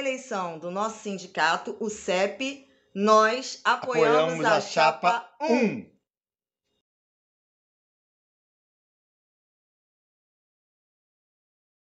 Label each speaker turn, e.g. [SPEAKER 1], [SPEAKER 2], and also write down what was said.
[SPEAKER 1] eleição do nosso sindicato, o CEP, nós apoiamos, apoiamos a, a,
[SPEAKER 2] chapa 1. 1.